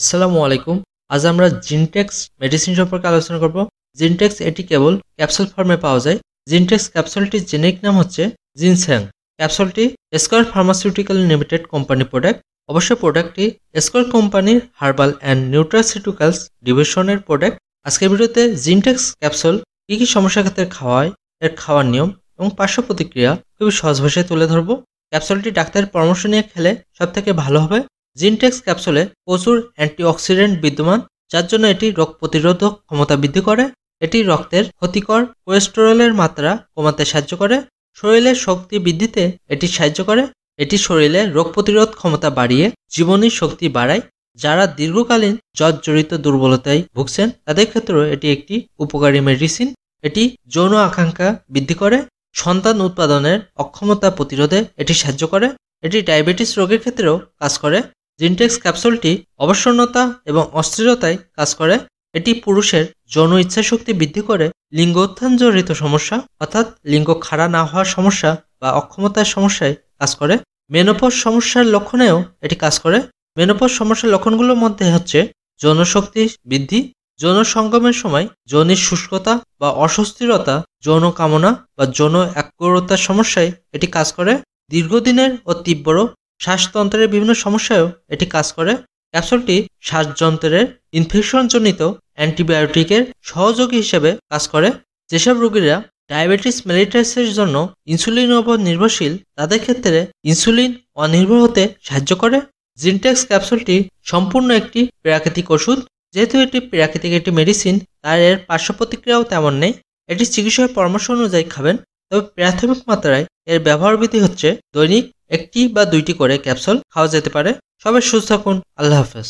আসসালামু আলাইকুম আজ আমরা জিনটেক্স মেডিসিন সম্পর্কে আলোচনা করব জিনটেক্স এটি কেবল ক্যাপসুল ফর্মে পাওয়া যায় জিনটেক্স ক্যাপসুলটির জেনেরিক নাম হচ্ছে জিনস্যাং ক্যাপসুলটি Square pharmaceutical limited company product অবশ্য প্রোডাক্টটি স্কোয়ার কোম্পানির হার্বাল অ্যান্ড নিউট্রাসিটিক্যালস ডিভিশনের প্রোডাক্ট আজকের ভিডিওতে জিনটেক্স ক্যাপসুল কী কী সমস্যার ক্ষেত্রে খাওয়ায় এর খাওয়ার নিয়ম এবং পার্শ্ব প্রতিক্রিয়া খুবই সহজ ভাষায় তুলে ধরবো ক্যাপসুলটি ডাক্তারের পরামর্শ নিয়ে খেলে সব থেকে ভালো হবে জিনটেক্স ক্যাপসুলে প্রচুর অ্যান্টিঅক্সিডেন্ট বিদ্যমান যার জন্য এটি রোগ প্রতিরোধক ক্ষমতা বৃদ্ধি করে এটি রক্তের ক্ষতিকর কোলেস্টেরলের মাত্রা কমাতে সাহায্য করে শরীরের শক্তি বৃদ্ধিতে এটি সাহায্য করে এটি শরীরে রোগ প্রতিরোধ ক্ষমতা বাড়িয়ে জীবনী শক্তি বাড়ায় যারা দীর্ঘকালীন জড়িত দুর্বলতায় ভুগছেন তাদের ক্ষেত্রেও এটি একটি উপকারী মেডিসিন এটি যৌন আকাঙ্ক্ষা বৃদ্ধি করে সন্তান উৎপাদনের অক্ষমতা প্রতিরোধে এটি সাহায্য করে এটি ডায়াবেটিস রোগের ক্ষেত্রেও কাজ করে জিনটেক্স ক্যাপসুলটি অবসন্নতা এবং অস্থিরতায় কাজ করে এটি পুরুষের যৌন ইচ্ছাশক্তি বৃদ্ধি করে লিঙ্গ উত্থানজনিত সমস্যা অর্থাৎ লিঙ্গ খাড়া না হওয়ার সমস্যা বা অক্ষমতার সমস্যায় কাজ করে মেনোপজ সমস্যার লক্ষণেও এটি কাজ করে মেনোপজ সমস্যার লক্ষণগুলোর মধ্যে হচ্ছে যৌনশক্তি বৃদ্ধি যৌন সঙ্গমের সময় যৌনের শুষ্কতা বা অস্বস্থিরতা যৌন কামনা বা যৌন একগ্রতার সমস্যায় এটি কাজ করে দীর্ঘদিনের ও তীব্র শ্বাসতন্ত্রের বিভিন্ন সমস্যায়ও এটি কাজ করে ক্যাপসুলটি শ্বাসযন্ত্রের ইনফেকশনজনিত অ্যান্টিবায়োটিকের সহযোগী হিসেবে কাজ করে যেসব রোগীরা ডায়াবেটিস মেলিটাইসের জন্য ইনসুলিনের উপর নির্ভরশীল তাদের ক্ষেত্রে ইনসুলিন অনির্ভর হতে সাহায্য করে জিনটেক্স ক্যাপসুলটি সম্পূর্ণ একটি প্রাকৃতিক ওষুধ যেহেতু এটি প্রাকৃতিক একটি মেডিসিন তার এর পার্শ্ব প্রতিক্রিয়াও তেমন নেই এটি চিকিৎসকের পরামর্শ অনুযায়ী খাবেন তবে প্রাথমিক মাত্রায় এর ব্যবহার বিধি হচ্ছে দৈনিক একটি বা দুইটি করে ক্যাপসুল খাওয়া যেতে পারে সবাই সুস্থ থাকুন আল্লাহ হাফেজ